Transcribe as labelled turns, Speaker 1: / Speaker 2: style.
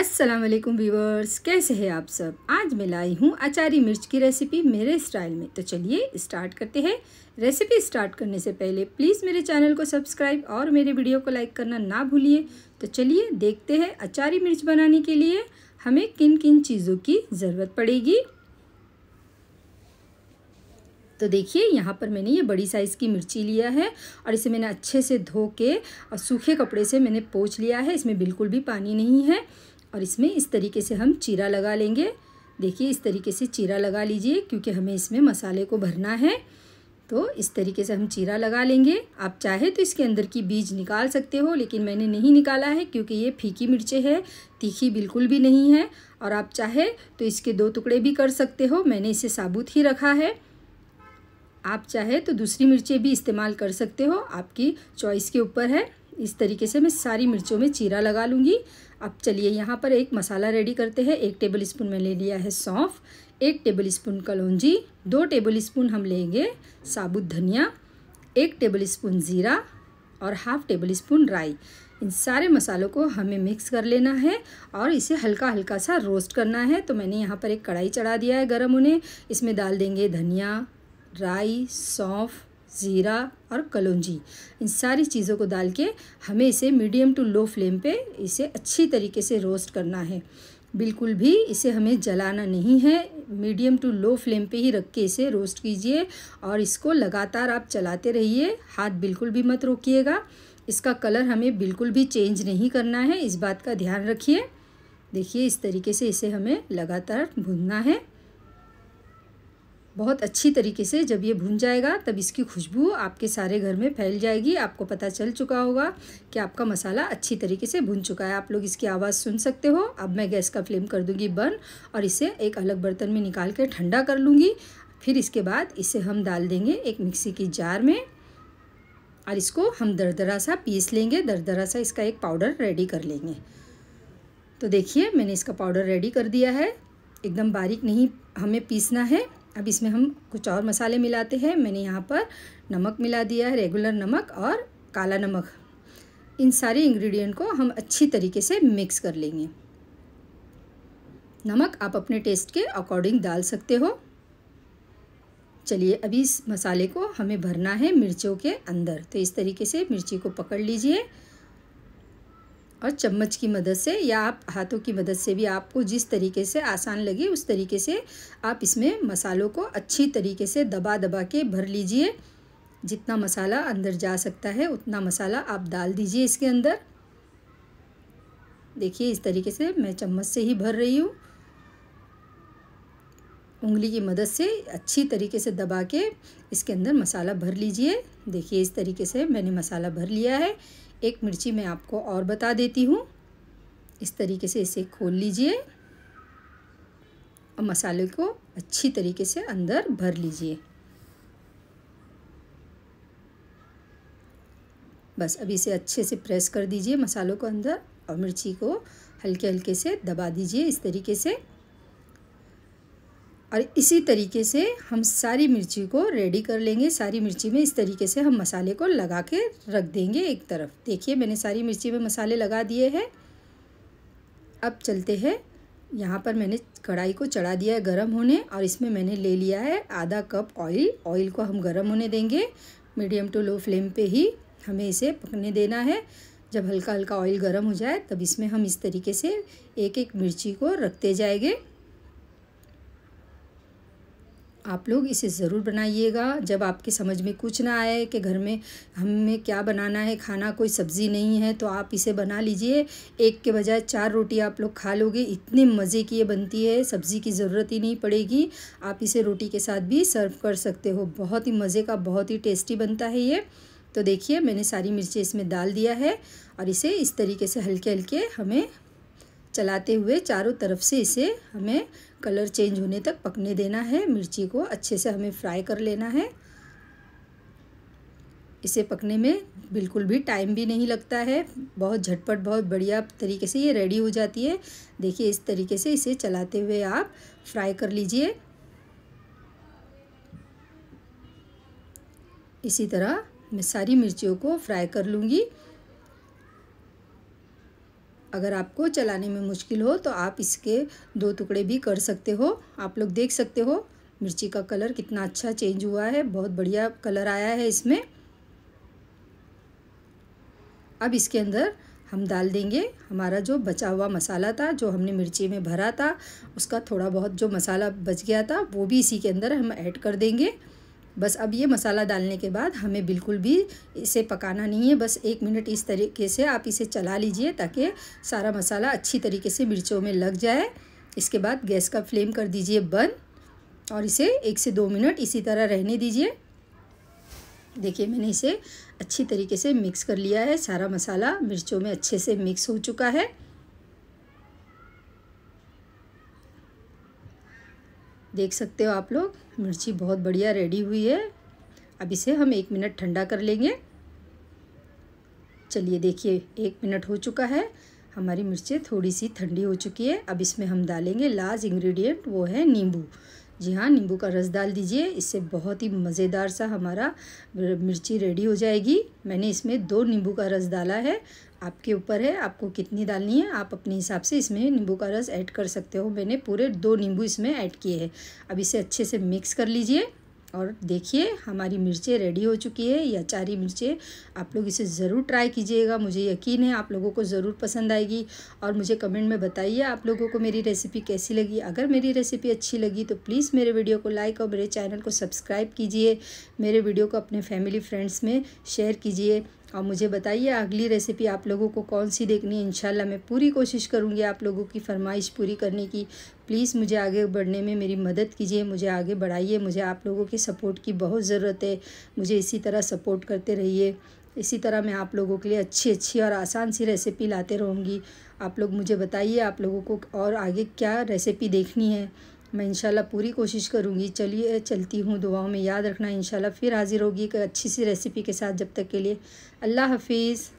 Speaker 1: अस्सलाम वालेकुम व्यूवर्स कैसे हैं आप सब आज मैं लाई हूँ अचारी मिर्च की रेसिपी मेरे स्टाइल में तो चलिए स्टार्ट करते हैं रेसिपी स्टार्ट करने से पहले प्लीज़ मेरे चैनल को सब्सक्राइब और मेरे वीडियो को लाइक करना ना भूलिए तो चलिए देखते हैं अचारी मिर्च बनाने के लिए हमें किन किन चीज़ों की ज़रूरत पड़ेगी तो देखिए यहाँ पर मैंने ये बड़ी साइज़ की मिर्ची लिया है और इसे मैंने अच्छे से धो के और सूखे कपड़े से मैंने पोछ लिया है इसमें बिल्कुल भी पानी नहीं है और इसमें इस तरीके से हम चीरा लगा लेंगे देखिए इस तरीके से चीरा लगा लीजिए क्योंकि हमें इसमें मसाले को भरना है तो इस तरीके से हम चीरा लगा लेंगे आप चाहे तो इसके अंदर की बीज निकाल सकते हो लेकिन मैंने नहीं निकाला है क्योंकि ये फीकी मिर्चें हैं तीखी बिल्कुल भी नहीं है और आप चाहे तो इसके दो टुकड़े भी कर सकते हो मैंने इसे साबुत ही रखा है आप चाहे तो दूसरी मिर्चें भी इस्तेमाल कर सकते हो आपकी चॉइस के ऊपर है इस तरीके से मैं सारी मिर्चों में चीरा लगा लूँगी अब चलिए यहाँ पर एक मसाला रेडी करते हैं एक टेबल स्पून में ले लिया है सौंफ एक टेबल स्पून कलौजी दो टेबल स्पून हम लेंगे साबुत धनिया एक टेबल स्पून ज़ीरा और हाफ़ टेबल स्पून राई इन सारे मसालों को हमें मिक्स कर लेना है और इसे हल्का हल्का सा रोस्ट करना है तो मैंने यहाँ पर एक कढ़ाई चढ़ा दिया है गर्म उन्हें इसमें डाल देंगे धनिया राई सौंफ ज़ीरा और कलौजी इन सारी चीज़ों को डाल के हमें इसे मीडियम टू लो फ्लेम पे इसे अच्छी तरीके से रोस्ट करना है बिल्कुल भी इसे हमें जलाना नहीं है मीडियम टू लो फ्लेम पे ही रख के इसे रोस्ट कीजिए और इसको लगातार आप चलाते रहिए हाथ बिल्कुल भी मत रोकिएगा इसका कलर हमें बिल्कुल भी चेंज नहीं करना है इस बात का ध्यान रखिए देखिए इस तरीके से इसे हमें लगातार भूनना है बहुत अच्छी तरीके से जब ये भुन जाएगा तब इसकी खुशबू आपके सारे घर में फैल जाएगी आपको पता चल चुका होगा कि आपका मसाला अच्छी तरीके से भुन चुका है आप लोग इसकी आवाज़ सुन सकते हो अब मैं गैस का फ्लेम कर दूंगी बंद और इसे एक अलग बर्तन में निकाल कर ठंडा कर लूँगी फिर इसके बाद इसे हम डाल देंगे एक मिक्सी की जार में और इसको हम दरदरा सा पीस लेंगे दरदरा सा इसका एक पाउडर रेडी कर लेंगे तो देखिए मैंने इसका पाउडर रेडी कर दिया है एकदम बारीक नहीं हमें पीसना है अब इसमें हम कुछ और मसाले मिलाते हैं मैंने यहाँ पर नमक मिला दिया है रेगुलर नमक और काला नमक इन सारे इंग्रेडिएंट को हम अच्छी तरीके से मिक्स कर लेंगे नमक आप अपने टेस्ट के अकॉर्डिंग डाल सकते हो चलिए अभी इस मसाले को हमें भरना है मिर्चों के अंदर तो इस तरीके से मिर्ची को पकड़ लीजिए और चम्मच की मदद से या आप हाथों की मदद से भी आपको जिस तरीके से आसान लगे उस तरीके से आप इसमें मसालों को अच्छी तरीके से दबा दबा के भर लीजिए जितना मसाला अंदर जा सकता है उतना मसाला आप डाल दीजिए इसके अंदर देखिए इस तरीके से मैं चम्मच से ही भर रही हूँ उंगली की मदद से अच्छी तरीके से दबा के इसके अंदर मसाला भर लीजिए देखिए इस तरीके से मैंने मसाला भर लिया है एक मिर्ची मैं आपको और बता देती हूँ इस तरीके से इसे खोल लीजिए और मसाले को अच्छी तरीके से अंदर भर लीजिए बस अभी इसे अच्छे से प्रेस कर दीजिए मसालों को अंदर और मिर्ची को हल्के हल्के से दबा दीजिए इस तरीके से और इसी तरीके से हम सारी मिर्ची को रेडी कर लेंगे सारी मिर्ची में इस तरीके से हम मसाले को लगा के रख देंगे एक तरफ देखिए मैंने सारी मिर्ची में मसाले लगा दिए हैं अब चलते हैं यहाँ पर मैंने कढ़ाई को चढ़ा दिया है गर्म होने और इसमें मैंने ले लिया है आधा कप ऑयल ऑयल को हम गर्म होने देंगे मीडियम टू लो फ्लेम पे ही हमें इसे पकने देना है जब हल्का हल्का ऑयल गर्म हो जाए तब इसमें हम इस तरीके से एक एक मिर्ची को रखते जाएंगे आप लोग इसे ज़रूर बनाइएगा जब आपके समझ में कुछ ना आए कि घर में हमें क्या बनाना है खाना कोई सब्ज़ी नहीं है तो आप इसे बना लीजिए एक के बजाय चार रोटी आप लोग खा लोगे इतने मज़े की ये बनती है सब्ज़ी की ज़रूरत ही नहीं पड़ेगी आप इसे रोटी के साथ भी सर्व कर सकते हो बहुत ही मज़े का बहुत ही टेस्टी बनता है ये तो देखिए मैंने सारी मिर्ची इसमें डाल दिया है और इसे इस तरीके से हल्के हल्के हमें चलाते हुए चारों तरफ से इसे हमें कलर चेंज होने तक पकने देना है मिर्ची को अच्छे से हमें फ्राई कर लेना है इसे पकने में बिल्कुल भी टाइम भी नहीं लगता है बहुत झटपट बहुत बढ़िया तरीके से ये रेडी हो जाती है देखिए इस तरीके से इसे चलाते हुए आप फ्राई कर लीजिए इसी तरह मैं सारी मिर्चियों को फ्राई कर लूँगी अगर आपको चलाने में मुश्किल हो तो आप इसके दो टुकड़े भी कर सकते हो आप लोग देख सकते हो मिर्ची का कलर कितना अच्छा चेंज हुआ है बहुत बढ़िया कलर आया है इसमें अब इसके अंदर हम डाल देंगे हमारा जो बचा हुआ मसाला था जो हमने मिर्ची में भरा था उसका थोड़ा बहुत जो मसाला बच गया था वो भी इसी के अंदर हम ऐड कर देंगे बस अब ये मसाला डालने के बाद हमें बिल्कुल भी इसे पकाना नहीं है बस एक मिनट इस तरीके से आप इसे चला लीजिए ताकि सारा मसाला अच्छी तरीके से मिर्चों में लग जाए इसके बाद गैस का फ्लेम कर दीजिए बंद और इसे एक से दो मिनट इसी तरह रहने दीजिए देखिए मैंने इसे अच्छी तरीके से मिक्स कर लिया है सारा मसाला मिर्चों में अच्छे से मिक्स हो चुका है देख सकते हो आप लोग मिर्ची बहुत बढ़िया रेडी हुई है अब इसे हम एक मिनट ठंडा कर लेंगे चलिए देखिए एक मिनट हो चुका है हमारी मिर्ची थोड़ी सी ठंडी हो चुकी है अब इसमें हम डालेंगे लास्ट इंग्रेडिएंट वो है नींबू जी हाँ नींबू का रस डाल दीजिए इससे बहुत ही मज़ेदार सा हमारा मिर्ची रेडी हो जाएगी मैंने इसमें दो नींबू का रस डाला है आपके ऊपर है आपको कितनी डालनी है आप अपने हिसाब से इसमें नींबू का रस ऐड कर सकते हो मैंने पूरे दो नींबू इसमें ऐड किए हैं अब इसे अच्छे से मिक्स कर लीजिए और देखिए हमारी मिर्चें रेडी हो चुकी है ये अचारी मिर्चें आप लोग इसे ज़रूर ट्राई कीजिएगा मुझे यकीन है आप लोगों को ज़रूर पसंद आएगी और मुझे कमेंट में बताइए आप लोगों को मेरी रेसिपी कैसी लगी अगर मेरी रेसिपी अच्छी लगी तो प्लीज़ मेरे वीडियो को लाइक और मेरे चैनल को सब्सक्राइब कीजिए मेरे वीडियो को अपने फैमिली फ्रेंड्स में शेयर कीजिए और मुझे बताइए अगली रेसिपी आप लोगों को कौन सी देखनी है इंशाल्लाह मैं पूरी कोशिश करूँगी आप लोगों की फरमाइश पूरी करने की प्लीज़ मुझे आगे बढ़ने में मेरी मदद कीजिए मुझे आगे बढ़ाइए मुझे आप लोगों के सपोर्ट की बहुत ज़रूरत है मुझे इसी तरह सपोर्ट करते रहिए इसी तरह मैं आप लोगों के लिए अच्छी अच्छी और आसान सी रेसिपी लाते रहूँगी आप लोग मुझे बताइए आप लोगों को और आगे क्या रेसिपी देखनी है मैं इंशाल्लाह पूरी कोशिश करूँगी चलिए चलती हूँ दुआओं में याद रखना इंशाल्लाह फिर हाज़िर होगी एक अच्छी सी रेसिपी के साथ जब तक के लिए अल्लाह हाफिज़